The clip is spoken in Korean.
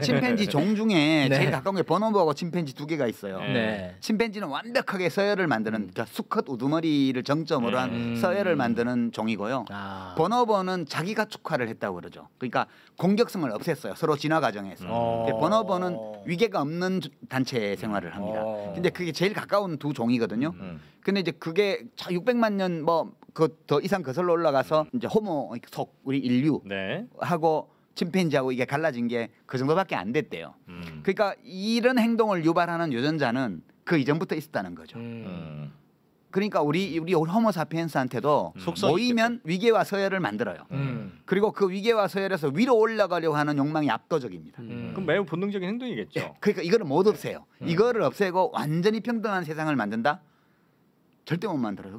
네. 침팬지 네. 종 중에 네. 제일 가까운 게 버너버하고 침팬지 두 개가 있어요. 침팬지는 완벽하게 서열을 만드는 그러니까 수컷 우두머리를 정점으로 한 음. 서열을 만드는 종이고요. 아. 버너버는 자기 가축화를 했다고 그러죠. 그러니까 공격성을 없앴어요. 서로 진화 과정에서. 음. 버너버는 어. 위계가 없는 단체 생활을 합니다. 오. 어. 근데 그게 제일 가까운 두 종이거든요. 음. 근데 이제 그게 600만 년 뭐 그 더 이상 거슬러 올라가서 음. 이제 호모 속 우리 인류 하고 침팬지하고 이게 갈라진 게 그 정도밖에 안 됐대요. 음. 그러니까 이런 행동을 유발하는 유전자는 그 이전부터 있었다는 거죠. 음. 음. 그러니까 우리 우리 호모 사피엔스한테도 음. 모이면 있 위계와 서열을 만들어요. 음. 그리고 그 위계와 서열에서 위로 올라가려고 하는 욕망이 압도적입니다. 음. 그럼 매우 본능적인 행동이겠죠. 네. 그러니까 이거를 못 없애요. 네. 이거를 없애고 완전히 평등한 세상을 만든다? 절대 못 만들어요.